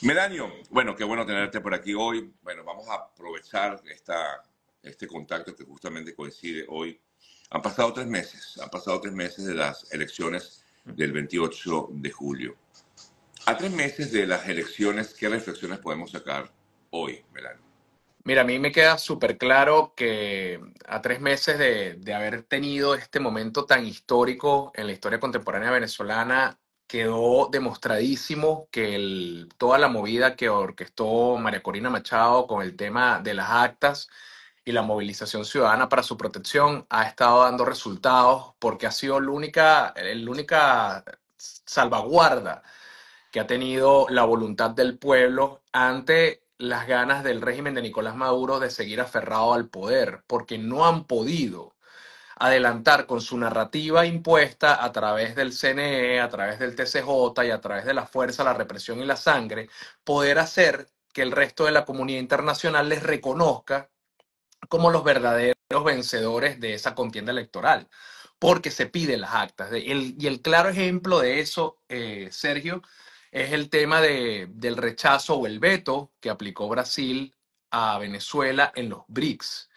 Melanio, bueno, qué bueno tenerte por aquí hoy. Bueno, vamos a aprovechar este contacto que justamente coincide hoy. Han pasado tres meses, han pasado tres meses de las elecciones del 28 de julio. A tres meses de las elecciones, ¿qué reflexiones podemos sacar hoy, Melanio? Mira, a mí me queda súper claro que a tres meses de, haber tenido este momento tan histórico en la historia contemporánea venezolana, quedó demostradísimo que toda la movida que orquestó María Corina Machado con el tema de las actas y la movilización ciudadana para su protección ha estado dando resultados porque ha sido la única, la única salvaguarda que ha tenido la voluntad del pueblo ante las ganas del régimen de Nicolás Maduro de seguir aferrado al poder, porque no han podido adelantar con su narrativa impuesta a través del CNE, a través del TCJ y a través de la fuerza, la represión y la sangre, poder hacer que el resto de la comunidad internacional les reconozca como los verdaderos vencedores de esa contienda electoral, porque se piden las actas. y el, claro ejemplo de eso, eh, Sergio, es el tema del rechazo o el veto que aplicó Brasil a Venezuela en los BRICS.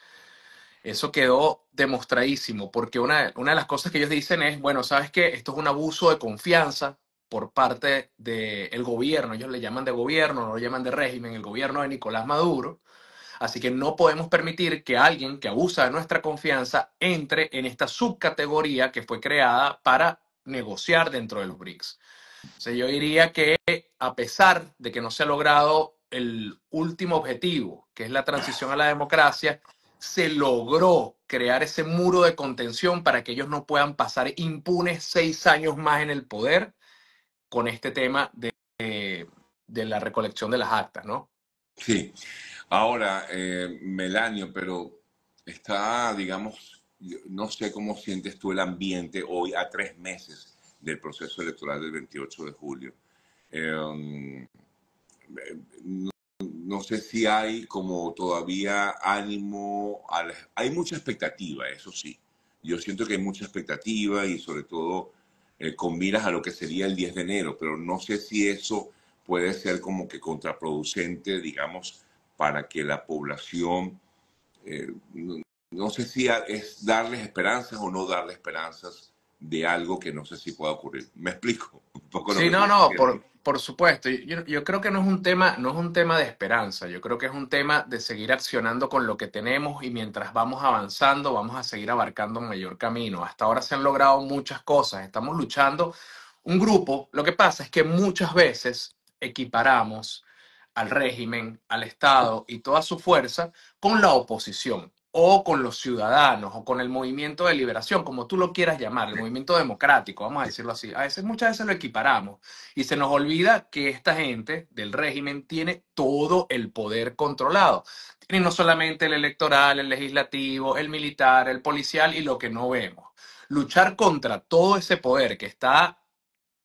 Eso quedó demostradísimo, porque una, de las cosas que ellos dicen es, bueno, sabes que esto es un abuso de confianza por parte del gobierno, ellos le llaman de gobierno, no lo llaman de régimen, el gobierno de Nicolás Maduro. Así que no podemos permitir que alguien que abusa de nuestra confianza entre en esta subcategoría que fue creada para negociar dentro de los BRICS. yo diría que a pesar de que no se ha logrado el último objetivo, que es la transición a la democracia, se logró crear ese muro de contención para que ellos no puedan pasar impunes seis años más en el poder con este tema de, la recolección de las actas, ¿no? Sí. Ahora, eh, Melanio, pero está, digamos, no sé cómo sientes tú el ambiente hoy a tres meses del proceso electoral del 28 de julio. Eh, mm, eh, no sé si hay como todavía ánimo, hay mucha expectativa, eso sí. Yo siento que hay mucha expectativa y sobre todo eh, con miras a lo que sería el 10 de enero, pero no sé si eso puede ser como que contraproducente, digamos, para que la población, eh, no, sé si es darles esperanzas o no darles esperanzas de algo que no sé si pueda ocurrir. ¿Me explico? sí, no, no, por, por supuesto, yo, creo que no es un tema, no es un tema de esperanza, yo creo que es un tema de seguir accionando con lo que tenemos y mientras vamos avanzando vamos a seguir abarcando un mayor camino. Hasta ahora se han logrado muchas cosas, estamos luchando un grupo, lo que pasa es que muchas veces equiparamos al régimen, al Estado y toda su fuerza con la oposición o con los ciudadanos o con el movimiento de liberación, como tú lo quieras llamar, el movimiento democrático, vamos a decirlo así. A veces muchas veces lo equiparamos y se nos olvida que esta gente del régimen tiene todo el poder controlado. Tiene no solamente el electoral, el legislativo, el militar, el policial y lo que no vemos. Luchar contra todo ese poder que está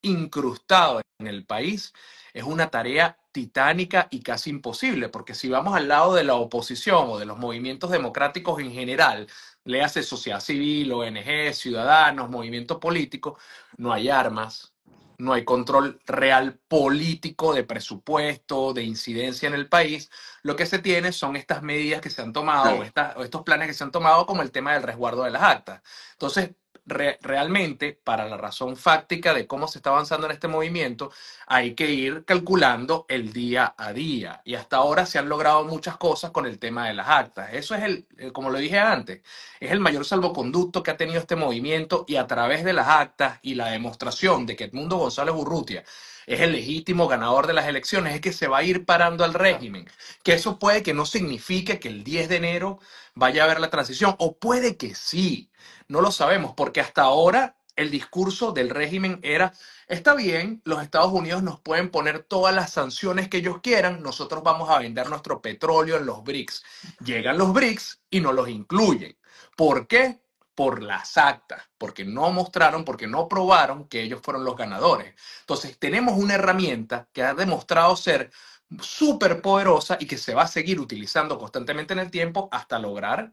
incrustado en el país es una tarea titánica y casi imposible, porque si vamos al lado de la oposición o de los movimientos democráticos en general, le hace sociedad civil, ONG, ciudadanos, movimientos políticos, no hay armas, no hay control real político de presupuesto, de incidencia en el país. Lo que se tiene son estas medidas que se han tomado, estos planes que se han tomado, como el tema del resguardo de las actas. Entonces, realmente para la razón fáctica de cómo se está avanzando en este movimiento, hay que ir calculando el día a día. Y hasta ahora se han logrado muchas cosas con el tema de las actas. Eso es el, eh, como lo dije antes, es el mayor salvoconducto que ha tenido este movimiento y a través de las actas y la demostración de que Edmundo González Urrutia es el legítimo ganador de las elecciones, es que se va a ir parando al régimen. Que eso puede que no signifique que el 10 de enero vaya a haber la transición, o puede que sí, no lo sabemos, porque hasta ahora el discurso del régimen era, está bien, los Estados Unidos nos pueden poner todas las sanciones que ellos quieran, nosotros vamos a vender nuestro petróleo en los BRICS. Llegan los BRICS y no los incluyen. ¿Por qué? por las actas, porque no mostraron, porque no probaron que ellos fueron los ganadores. Entonces, tenemos una herramienta que ha demostrado ser súper poderosa y que se va a seguir utilizando constantemente en el tiempo hasta lograr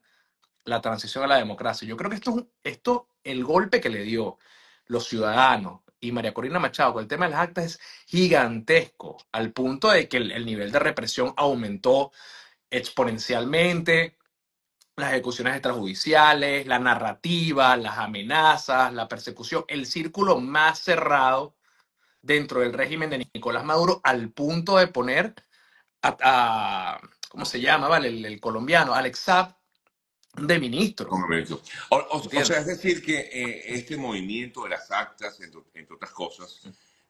la transición a la democracia. Yo creo que esto, esto el golpe que le dio los ciudadanos y María Corina Machado con el tema de las actas es gigantesco, al punto de que el nivel de represión aumentó exponencialmente, las ejecuciones extrajudiciales, la narrativa, las amenazas, la persecución, el círculo más cerrado dentro del régimen de Nicolás Maduro al punto de poner a, ¿cómo se llama? ¿Vale? El, colombiano, Alex de ministro. O, sea, es decir que eh, este movimiento de las actas, entre otras cosas,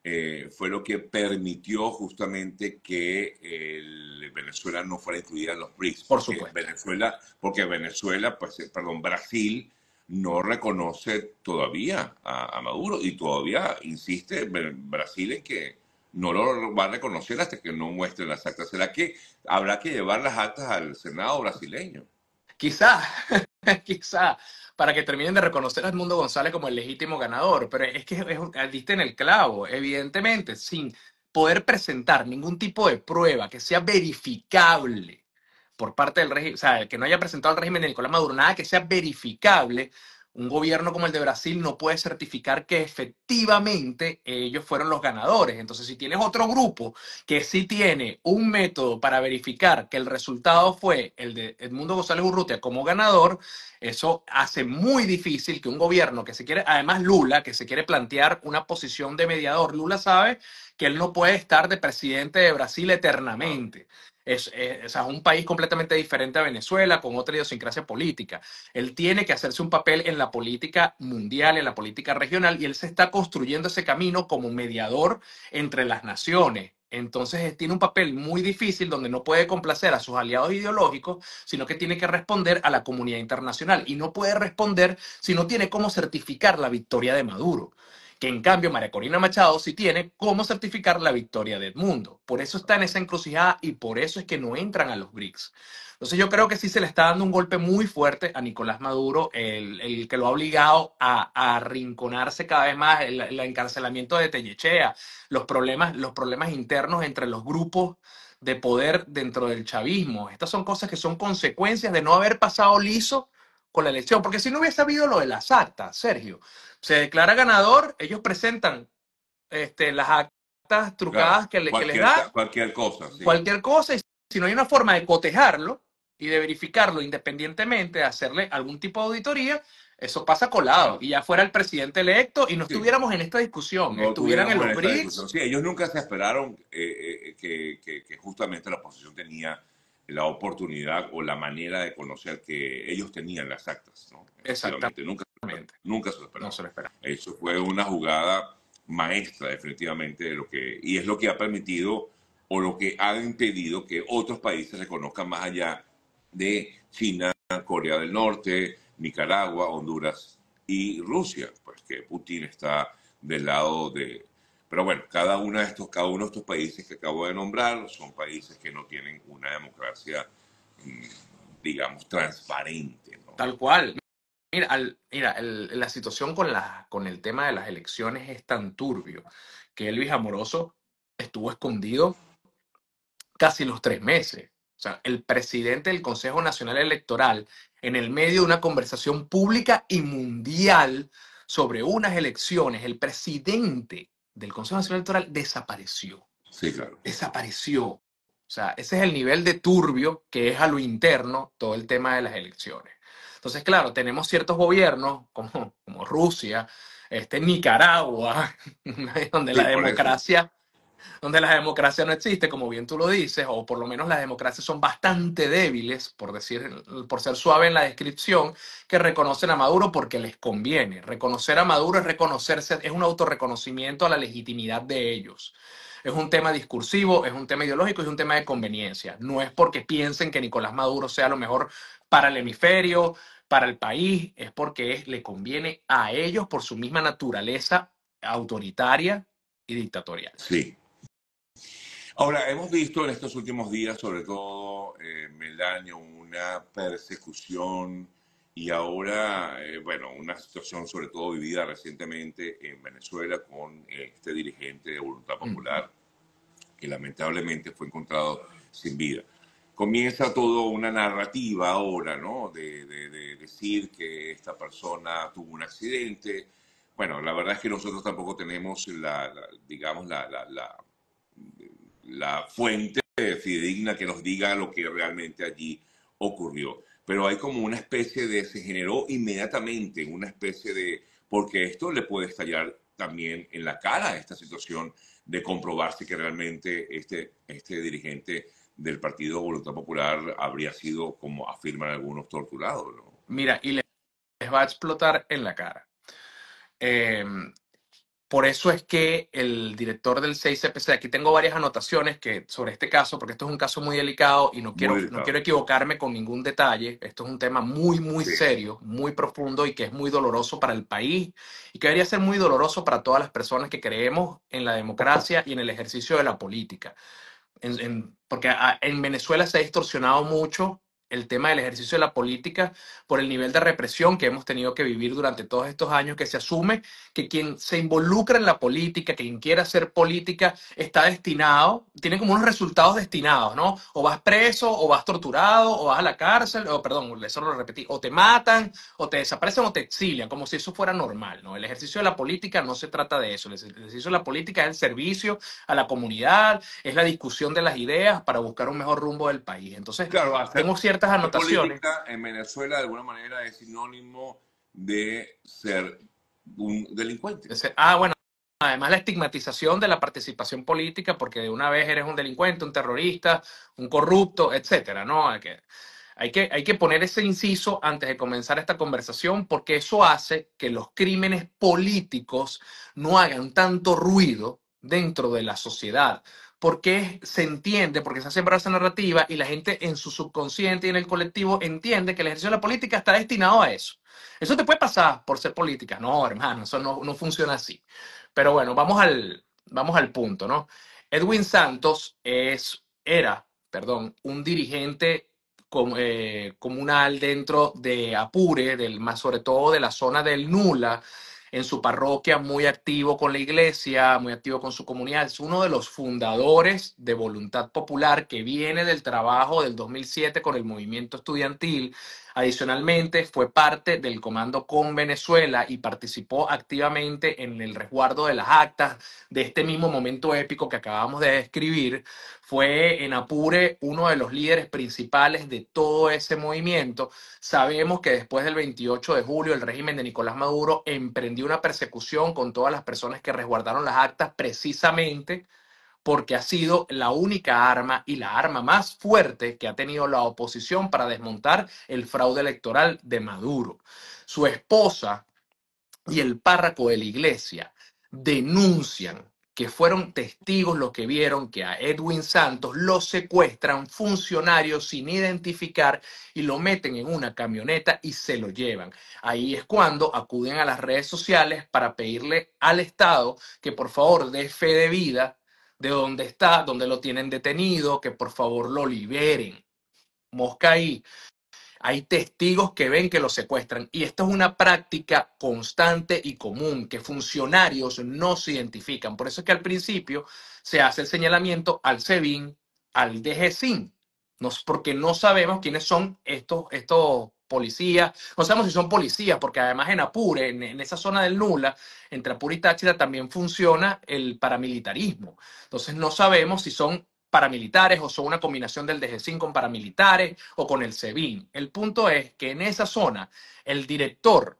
eh, fue lo que permitió justamente que Venezuela no fuera incluida en los BRICS. Por supuesto. Venezuela, porque Venezuela, pues, eh, perdón, Brasil no reconoce todavía a, Maduro y todavía insiste Brasil en que no lo va a reconocer hasta que no muestren las actas. ¿Será que habrá que llevar las actas al Senado brasileño? Quizá, quizá para que terminen de reconocer a Edmundo González como el legítimo ganador. Pero es que es, ah, en el clavo, evidentemente, sin poder presentar ningún tipo de prueba que sea verificable por parte del régimen, o sea, que no haya presentado el régimen de Nicolás Maduro nada que sea verificable, un gobierno como el de Brasil no puede certificar que efectivamente ellos fueron los ganadores. Entonces, si tienes otro grupo que sí tiene un método para verificar que el resultado fue el de Edmundo González Urrutia como ganador, eso hace muy difícil que un gobierno que se quiere, además Lula, que se quiere plantear una posición de mediador, Lula sabe que él no puede estar de presidente de Brasil eternamente. Es, eh, un país completamente diferente a Venezuela, con otra idiosincrasia política. Él tiene que hacerse un papel en la política mundial, en la política regional, y él se está construyendo ese camino como mediador entre las naciones. Entonces tiene un papel muy difícil donde no puede complacer a sus aliados ideológicos, sino que tiene que responder a la comunidad internacional. Y no puede responder si no tiene cómo certificar la victoria de Maduro en cambio María Corina Machado sí tiene cómo certificar la victoria de Edmundo. Por eso está en esa encrucijada y por eso es que no entran a los BRICS. Entonces yo creo que sí se le está dando un golpe muy fuerte a Nicolás Maduro, el, que lo ha obligado a, arrinconarse cada vez más, el, encarcelamiento de Tellechea, los problemas, los problemas internos entre los grupos de poder dentro del chavismo. Estas son cosas que son consecuencias de no haber pasado liso con la elección, porque si no hubiese sabido lo de las actas, Sergio, se declara ganador, ellos presentan este, las actas trucadas que, le, les da. Cualquier cosa. Cualquier cosa, y si no hay una forma de cotejarlo y de verificarlo independientemente, de hacerle algún tipo de auditoría, eso pasa colado. Y ya fuera el presidente electo y no estuviéramos en esta discusión, no estuvieran en los BRICS. Sí, ellos nunca se esperaron eh, eh, que, que justamente la oposición tenía la oportunidad o la manera de conocer que ellos tenían las actas. ¿no? Exactamente. Nunca, nunca se lo Eso fue una jugada maestra, definitivamente, de lo que, y es lo que ha permitido o lo que ha impedido que otros países se conozcan más allá de China, Corea del Norte, Nicaragua, Honduras y Rusia, pues que Putin está del lado de, pero bueno, cada, una de estos, cada uno de estos países que acabo de nombrar son países que no tienen una democracia, mm, digamos, transparente. Tal cual. Mira, mira la situación con, la, con el tema de las elecciones es tan turbio que Elvis Amoroso estuvo escondido casi los tres meses. O sea, el presidente del Consejo Nacional Electoral, en el medio de una conversación pública y mundial sobre unas elecciones, el presidente del Consejo Nacional Electoral desapareció. Sí, claro. Desapareció. O sea, ese es el nivel de turbio que es a lo interno todo el tema de las elecciones. Entonces, claro, tenemos ciertos gobiernos como, como Rusia, este, Nicaragua, donde la democracia donde la democracia no existe, como bien tú lo dices, o por lo menos las democracias son bastante débiles, por, decir, por ser suave en la descripción, que reconocen a Maduro porque les conviene. Reconocer a Maduro es reconocerse, es un autorreconocimiento a la legitimidad de ellos. Es un tema discursivo, es un tema ideológico, es un tema de conveniencia. No es porque piensen que Nicolás Maduro sea lo mejor para el hemisferio, para el país, es porque le conviene a ellos por su misma naturaleza autoritaria y dictatorial. Sí. Ahora, hemos visto en estos últimos días, sobre todo eh, Melania, una persecución y ahora, eh, bueno, una situación sobre todo vivida recientemente en Venezuela con eh, este dirigente de Voluntad Popular, que lamentablemente fue encontrado sin vida. Comienza toda una narrativa ahora, ¿no? De, decir que esta persona tuvo un accidente. Bueno, la verdad es que nosotros tampoco tenemos la, digamos, la, la la fuente fidedigna que nos diga lo que realmente allí ocurrió. Pero hay como una especie de, se generó inmediatamente una especie de, porque esto le puede estallar también en la cara a esta situación de comprobarse que realmente este, este dirigente del Partido Voluntad Popular habría sido, como afirman algunos, torturado. Mira, y les va a explotar en la cara. Eh, por eso es que el director del 6 aquí tengo varias anotaciones que, sobre este caso, porque esto es un caso muy delicado y no quiero, no quiero equivocarme con ningún detalle. Esto es un tema muy, muy serio, muy profundo y que es muy doloroso para el país y que debería ser muy doloroso para todas las personas que creemos en la democracia y en el ejercicio de la política. porque ah, en Venezuela se ha distorsionado mucho el tema del ejercicio de la política por el nivel de represión que hemos tenido que vivir durante todos estos años, que se asume que quien se involucra en la política, quien quiera hacer política, está destinado, tiene como unos resultados destinados, ¿no? O vas preso, o vas torturado, o vas a la cárcel, o perdón, eso lo repetí, o te matan, o te desaparecen, o te exilian, como si eso fuera normal, ¿no? El ejercicio de la política no se trata de eso, el ejercicio de la política es el servicio a la comunidad, es la discusión de las ideas para buscar un mejor rumbo del país. Entonces, claro, tengo cierta anotaciones. en Venezuela de alguna manera es sinónimo de ser un delincuente. Ah, bueno, además la estigmatización de la participación política, porque de una vez eres un delincuente, un terrorista, un corrupto, etcétera, ¿no? Hay que, hay que poner ese inciso antes de comenzar esta conversación, porque eso hace que los crímenes políticos no hagan tanto ruido dentro de la sociedad porque se entiende, porque se ha sembrado esa narrativa y la gente en su subconsciente y en el colectivo entiende que el ejercicio de la política está destinado a eso. Eso te puede pasar por ser política. No, hermano, eso no, funciona así. Pero bueno, vamos al, vamos al punto, ¿no? Edwin Santos es, era, perdón, un dirigente eh, comunal dentro de Apure, del, más sobre todo de la zona del Nula, en su parroquia, muy activo con la iglesia, muy activo con su comunidad. Es uno de los fundadores de Voluntad Popular que viene del trabajo del 2007 con el movimiento estudiantil Adicionalmente, fue parte del comando con Venezuela y participó activamente en el resguardo de las actas de este mismo momento épico que acabamos de describir. Fue en Apure uno de los líderes principales de todo ese movimiento. Sabemos que después del 28 de julio el régimen de Nicolás Maduro emprendió una persecución con todas las personas que resguardaron las actas precisamente porque ha sido la única arma y la arma más fuerte que ha tenido la oposición para desmontar el fraude electoral de Maduro. Su esposa y el párroco de la iglesia denuncian que fueron testigos los que vieron que a Edwin Santos lo secuestran funcionarios sin identificar y lo meten en una camioneta y se lo llevan. Ahí es cuando acuden a las redes sociales para pedirle al Estado que por favor dé fe de vida de dónde está, dónde lo tienen detenido, que por favor lo liberen. Mosca Hay testigos que ven que lo secuestran y esto es una práctica constante y común que funcionarios no se identifican. Por eso es que al principio se hace el señalamiento al SEBIN, al DGCIN, porque no sabemos quiénes son estos, estos policías, no sabemos si son policías, porque además en Apure, en, esa zona del Nula, entre Apure y Táchira también funciona el paramilitarismo. Entonces no sabemos si son paramilitares o son una combinación del DGCIN con paramilitares o con el SEBIN. El punto es que en esa zona el director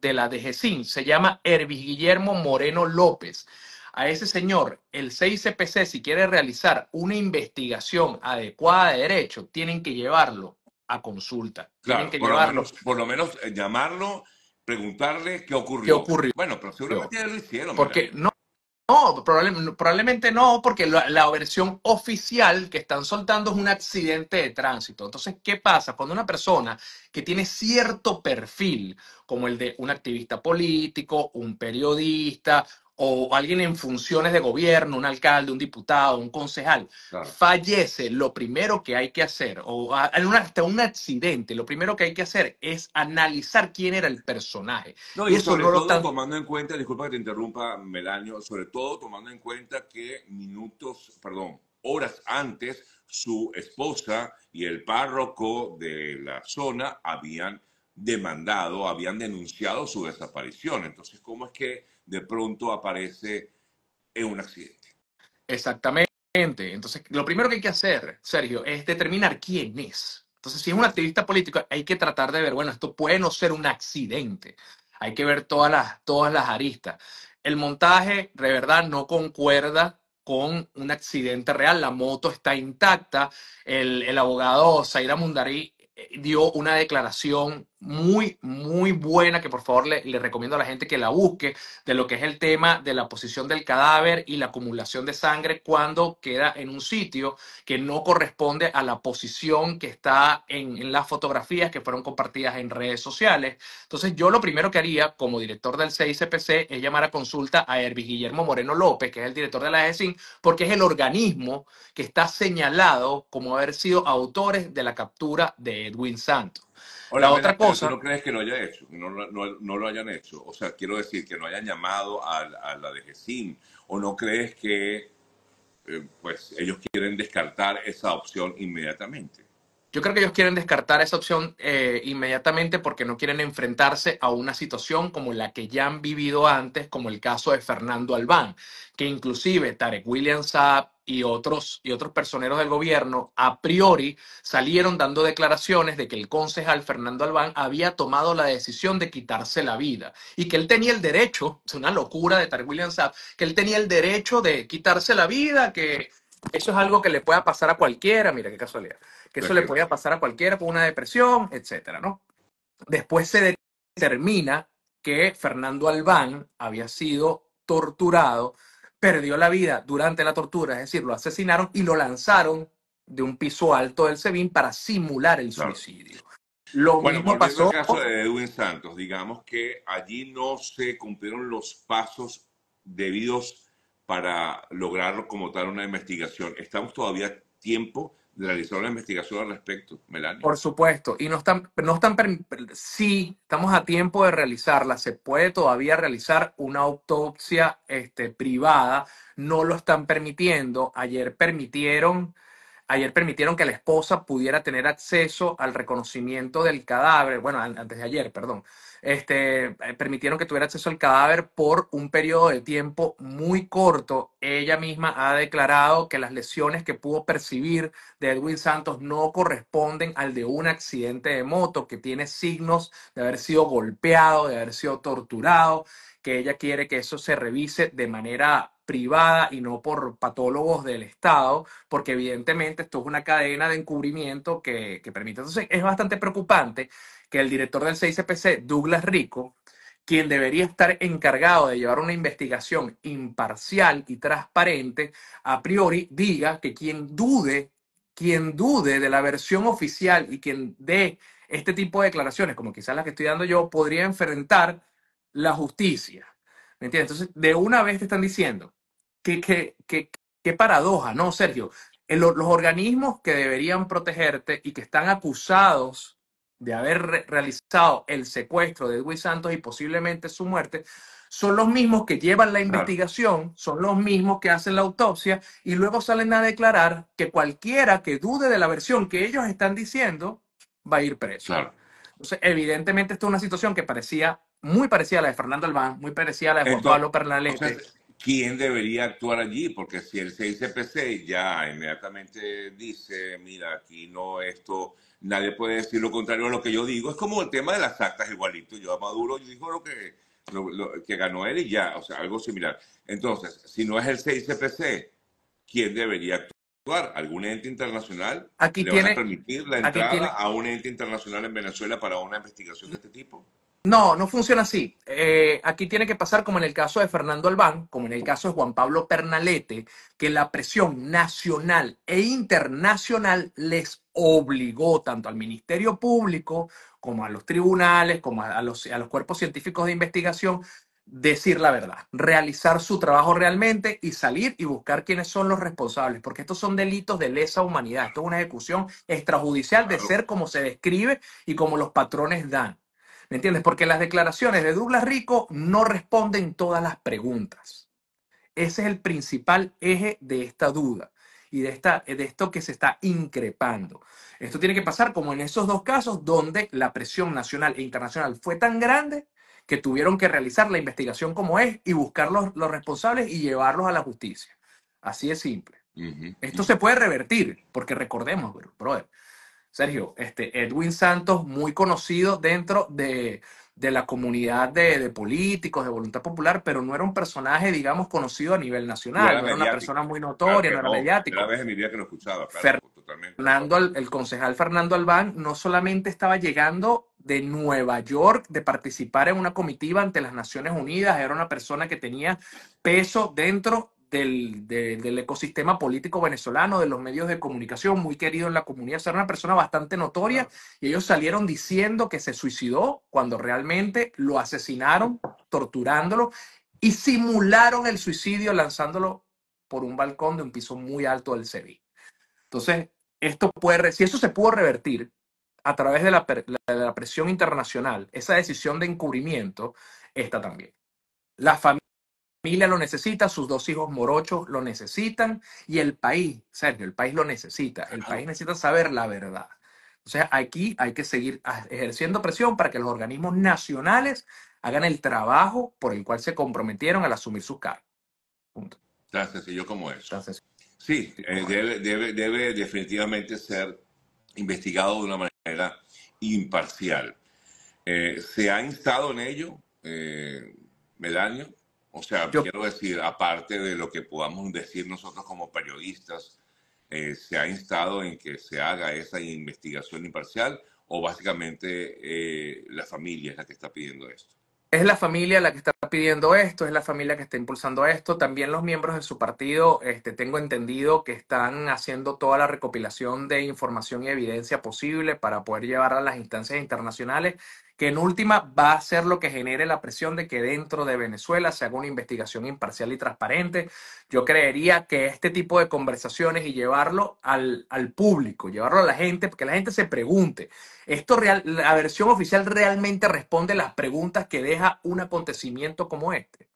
de la DGCIN se llama Hervis Guillermo Moreno López a ese señor, el CICPC, si quiere realizar una investigación adecuada de derecho, tienen que llevarlo a consulta. tienen que por, llevarlo. Lo menos, por lo menos eh, llamarlo, preguntarle qué ocurrió. ¿Qué ocurrió? Bueno, pero seguramente lo hicieron. Porque no. No, probablemente no, porque la, versión oficial que están soltando es un accidente de tránsito. Entonces, ¿qué pasa? Cuando una persona que tiene cierto perfil, como el de un activista político, un periodista, o alguien en funciones de gobierno, un alcalde, un diputado, un concejal, fallece, lo primero que hay que hacer, o hasta un accidente, lo primero que hay que hacer es analizar quién era el personaje. No, y, eso sobre no todo tomando en cuenta, disculpa que te interrumpa, Melanio, sobre todo tomando en cuenta que minutos, perdón, horas antes, su esposa y el párroco de la zona habían demandado, habían denunciado su desaparición. Entonces, ¿cómo es que de pronto aparece en un accidente. Exactamente. Entonces, lo primero que hay que hacer, Sergio, es determinar quién es. Entonces, si es un activista político, hay que tratar de ver, bueno, esto puede no ser un accidente. Hay que ver todas las, todas las aristas. El montaje, de verdad, no concuerda con un accidente real. La moto está intacta. El, el abogado Zaira Mundari eh, dio una declaración muy, muy buena que por favor le, recomiendo a la gente que la busque, de lo que es el tema de la posición del cadáver y la acumulación de sangre cuando queda en un sitio que no corresponde a la posición que está en, las fotografías que fueron compartidas en redes sociales. Entonces yo lo primero que haría como director del CICPC es llamar a consulta a Hervis Guillermo Moreno López, que es el director de la ESIN, porque es el organismo que está señalado como haber sido autores de la captura de Edwin Santos. O la, otra cosa... no crees que lo haya hecho? No, lo hayan hecho. O sea, quiero decir, que no hayan llamado a, la DGCIM. ¿O no crees que eh, pues ellos quieren descartar esa opción inmediatamente? Yo creo que ellos quieren descartar esa opción eh, inmediatamente porque no quieren enfrentarse a una situación como la que ya han vivido antes, como el caso de Fernando Albán, que inclusive Tarek William Saab y otros, y otros personeros del gobierno a priori salieron dando declaraciones de que el concejal Fernando Albán había tomado la decisión de quitarse la vida y que él tenía el derecho, es una locura de Tarek William Saab, que él tenía el derecho de quitarse la vida, que eso es algo que le pueda pasar a cualquiera, mira qué casualidad eso le podía pasar a cualquiera por una depresión, etcétera, ¿no? Después se determina que Fernando Albán había sido torturado, perdió la vida durante la tortura, es decir, lo asesinaron y lo lanzaron de un piso alto del Sebin para simular el suicidio. Lo mismo pasó. En el caso de Edwin Santos, digamos que allí no se cumplieron los pasos debidos para lograr como tal una investigación. Estamos todavía tiempo realizar la investigación al respecto, Melania. Por supuesto, y no están, no están, sí, estamos a tiempo de realizarla, se puede todavía realizar una autopsia este, privada, no lo están permitiendo, ayer permitieron Ayer permitieron que la esposa pudiera tener acceso al reconocimiento del cadáver, bueno, antes de ayer, perdón, este, eh, permitieron que tuviera acceso al cadáver por un periodo de tiempo muy corto. Ella misma ha declarado que las lesiones que pudo percibir de Edwin Santos no corresponden al de un accidente de moto, que tiene signos de haber sido golpeado, de haber sido torturado que ella quiere que eso se revise de manera privada y no por patólogos del Estado, porque evidentemente esto es una cadena de encubrimiento que, que permite. Entonces, es bastante preocupante que el director del CICPC, Douglas Rico, quien debería estar encargado de llevar una investigación imparcial y transparente, a priori diga que quien dude, quien dude de la versión oficial y quien dé este tipo de declaraciones, como quizás las que estoy dando yo, podría enfrentar la justicia. ¿Me entiendes? Entonces, de una vez te están diciendo que, que, que, paradoja, ¿no, Sergio? los organismos que deberían protegerte y que están acusados de haber realizado el secuestro de Edwin Santos y posiblemente su muerte, son los mismos que llevan la investigación, son los mismos que hacen la autopsia y luego salen a declarar que cualquiera que dude de la versión que ellos están diciendo va a ir preso. Entonces, evidentemente, esto es una situación que parecía muy parecida a la de Fernando Albán, muy parecida a la de Juan Pablo Pernalete. ¿Quién debería actuar allí? Porque si el CICPC ya inmediatamente dice, mira, aquí no esto, nadie puede decir lo contrario a lo que yo digo. Es como el tema de las actas igualito. Yo a Maduro yo dijo lo que, que ganó él y ya, o sea, algo similar. Entonces, si no es el CICPC, ¿quién debería actuar? ¿Algún ente internacional aquí le tiene, van a permitir la entrada a un ente internacional en Venezuela para una investigación de este tipo? No, no funciona así. Eh, aquí tiene que pasar como en el caso de Fernando Albán, como en el caso de Juan Pablo Pernalete, que la presión nacional e internacional les obligó tanto al Ministerio Público como a los tribunales, como a los, a los cuerpos científicos de investigación, decir la verdad, realizar su trabajo realmente y salir y buscar quiénes son los responsables, porque estos son delitos de lesa humanidad, esto es una ejecución extrajudicial de ser como se describe y como los patrones dan. ¿Me entiendes? Porque las declaraciones de Douglas Rico no responden todas las preguntas. Ese es el principal eje de esta duda y de, esta, de esto que se está increpando. Esto tiene que pasar como en esos dos casos donde la presión nacional e internacional fue tan grande que tuvieron que realizar la investigación como es y buscar los, responsables y llevarlos a la justicia. Así es simple. Esto se puede revertir, porque recordemos, brother, Sergio, este Edwin Santos, muy conocido dentro de, la comunidad de, políticos, de voluntad popular, pero no era un personaje, digamos, conocido a nivel nacional, era, una persona muy notoria, no, era mediático. vez en mi vida que lo escuchaba, Fernando, el concejal Fernando Albán no solamente estaba llegando de Nueva York, de participar en una comitiva ante las Naciones Unidas, era una persona que tenía peso dentro del, ecosistema político venezolano, de los medios de comunicación, muy querido en la comunidad, o era una persona bastante notoria, y ellos salieron diciendo que se suicidó cuando realmente lo asesinaron, torturándolo, y simularon el suicidio lanzándolo por un balcón de un piso muy alto del Sevilla. Entonces, esto puede, si eso se pudo revertir a través de la, presión internacional, esa decisión de encubrimiento, está también. La familia familia lo necesita, sus dos hijos morochos lo necesitan y el país, Sergio, el país lo necesita. El país necesita saber la verdad. O sea, aquí hay que seguir ejerciendo presión para que los organismos nacionales hagan el trabajo por el cual se comprometieron al asumir sus cargos. Tan sencillo como eso. Sí, eh, debe, definitivamente ser investigado de una manera imparcial. Eh, se ha instado en ello, eh, o sea, quiero decir, aparte de lo que podamos decir nosotros como periodistas, eh, ¿se ha instado en que se haga esa investigación imparcial o básicamente eh, la familia es la que está pidiendo esto? Es la familia la que está pidiendo esto, es la familia que está impulsando esto. También los miembros de su partido, este, tengo entendido que están haciendo toda la recopilación de información y evidencia posible para poder llevar a las instancias internacionales que en última va a ser lo que genere la presión de que dentro de Venezuela se haga una investigación imparcial y transparente. Yo creería que este tipo de conversaciones y llevarlo al, público, llevarlo a la gente, porque la gente se pregunte, esto real, la versión oficial realmente responde las preguntas que deja un acontecimiento como este.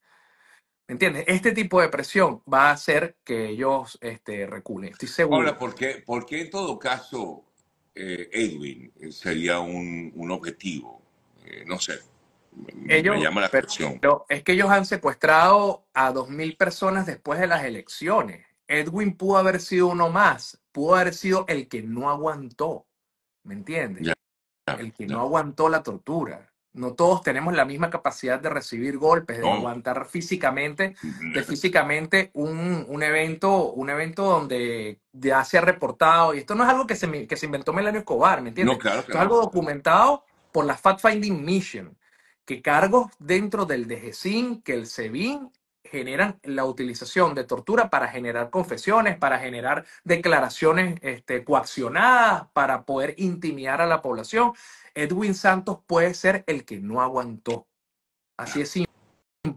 ¿Me entiendes? Este tipo de presión va a hacer que ellos este, reculen, estoy seguro. Ahora, ¿por qué, en todo caso, eh, Edwin, eh, sería un objetivo? Eh, no sé. Me, ellos, llama la pero, atención. es que ellos han secuestrado a 2.000 personas después de las elecciones. Edwin pudo haber sido uno más, pudo haber sido el que no aguantó, ¿me entiendes? el que no aguantó la tortura. No todos tenemos la misma capacidad de recibir golpes, de aguantar físicamente, mm, de físicamente un, un, evento, un evento donde ya se ha reportado. Y esto no es algo que se, que se inventó Melanio Escobar, ¿me entiendes? No, claro, Esto es algo documentado por la Fact Finding Mission, que cargos dentro del DGCIN, que el SEBIN generan la utilización de tortura para generar confesiones, para generar declaraciones este, coaccionadas, para poder intimidar a la población. Edwin Santos puede ser el que no aguantó. Así es simple.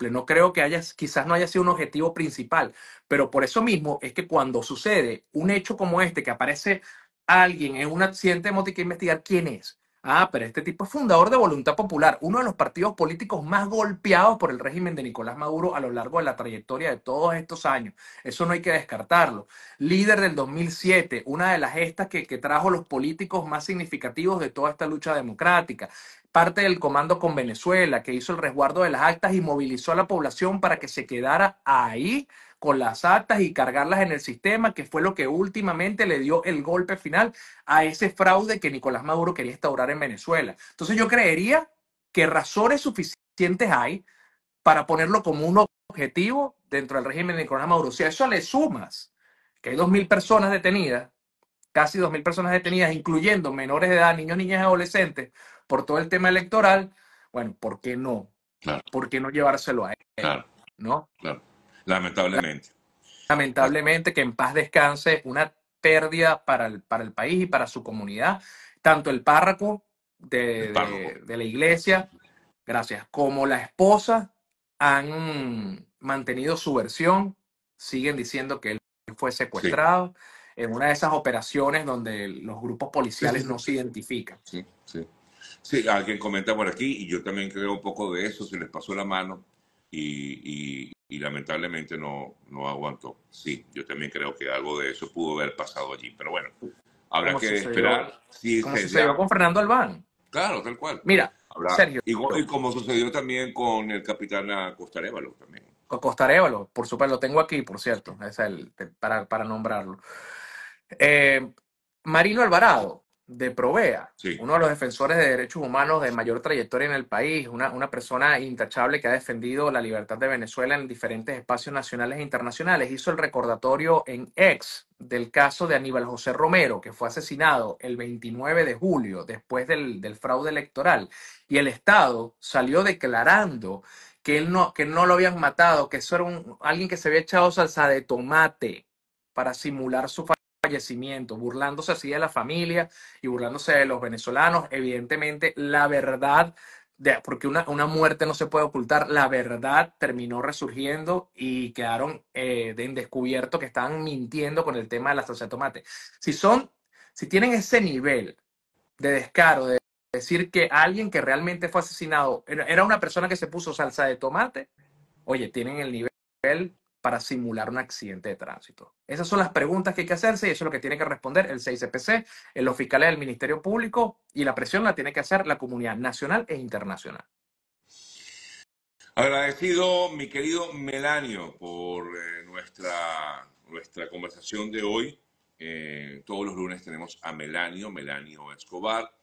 No creo que haya, quizás no haya sido un objetivo principal, pero por eso mismo es que cuando sucede un hecho como este, que aparece alguien en un accidente de que investigar quién es Ah, pero este tipo es fundador de Voluntad Popular, uno de los partidos políticos más golpeados por el régimen de Nicolás Maduro a lo largo de la trayectoria de todos estos años. Eso no hay que descartarlo. Líder del 2007, una de las gestas que, que trajo los políticos más significativos de toda esta lucha democrática parte del comando con Venezuela, que hizo el resguardo de las actas y movilizó a la población para que se quedara ahí con las actas y cargarlas en el sistema, que fue lo que últimamente le dio el golpe final a ese fraude que Nicolás Maduro quería instaurar en Venezuela. Entonces yo creería que razones suficientes hay para ponerlo como un objetivo dentro del régimen de Nicolás Maduro. Si a eso le sumas que hay 2.000 personas detenidas, casi 2.000 personas detenidas, incluyendo menores de edad, niños, niñas y adolescentes, por todo el tema electoral, bueno, ¿por qué no? ¿Por qué no llevárselo a él? ¿No? Claro lamentablemente. Lamentablemente, que en paz descanse, una pérdida para el, para el país y para su comunidad, tanto el párroco de, la iglesia, gracias, como la esposa han mantenido su versión, siguen diciendo que él fue secuestrado. en una de esas operaciones donde los grupos policiales no se identifican. Sí, sí. Sí, alguien comenta por aquí, y yo también creo un poco de eso, si les pasó la mano y, lamentablemente no, no, aguantó. Sí, yo también creo que algo de eso pudo haber pasado allí, pero bueno, habrá que esperar. si se sucedió con Fernando Albán. Claro, tal cual. Mira, Sergio. Y, como sucedió también con el capitán Costarévalo también. Con por supuesto, lo tengo aquí, por cierto, es el, para, nombrarlo. Eh, Marino Alvarado, de Provea, uno de los defensores de derechos humanos de mayor trayectoria en el país, una, persona intachable que ha defendido la libertad de Venezuela en diferentes espacios nacionales e internacionales, hizo el recordatorio en ex del caso de Aníbal José Romero, que fue asesinado el 29 de julio después del, fraude electoral, y el Estado salió declarando que, él no, que no lo habían matado, que eso era un, alguien que se había echado salsa de tomate para simular su fallecimiento, burlándose así de la familia y burlándose de los venezolanos. Evidentemente, la verdad, porque una, muerte no se puede ocultar, la verdad terminó resurgiendo y quedaron eh, en descubierto que estaban mintiendo con el tema de la salsa de tomate. Si son, si tienen ese nivel de descaro, de decir que alguien que realmente fue asesinado era una persona que se puso salsa de tomate, oye, tienen el nivel para simular un accidente de tránsito? Esas son las preguntas que hay que hacerse y eso es lo que tiene que responder el CICPC, los fiscales del Ministerio Público y la presión la tiene que hacer la comunidad nacional e internacional. Agradecido, mi querido Melanio, por eh, nuestra, nuestra conversación de hoy. Eh, todos los lunes tenemos a Melanio, Melanio Escobar.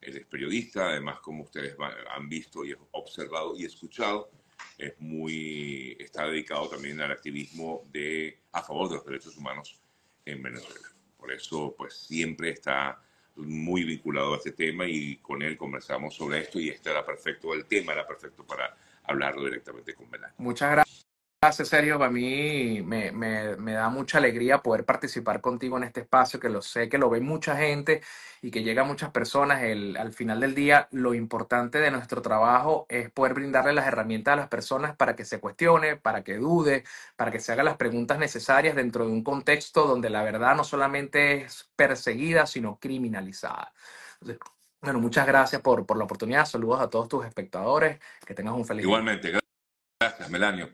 Él es periodista, además, como ustedes han visto y observado y escuchado es muy, está dedicado también al activismo de, a favor de los derechos humanos en Venezuela. Por eso, pues siempre está muy vinculado a este tema y con él conversamos sobre esto y este era perfecto, el tema era perfecto para hablarlo directamente con Venezuela Muchas gracias. Gracias, Sergio, para mí me, da mucha alegría poder participar contigo en este espacio, que lo sé, que lo ve mucha gente y que llega a muchas personas. El, al final del día, lo importante de nuestro trabajo es poder brindarle las herramientas a las personas para que se cuestione, para que dude, para que se haga las preguntas necesarias dentro de un contexto donde la verdad no solamente es perseguida, sino criminalizada. bueno, muchas gracias por, la oportunidad. Saludos a todos tus espectadores. Que tengas un feliz día. Igualmente, gracias, Melanio.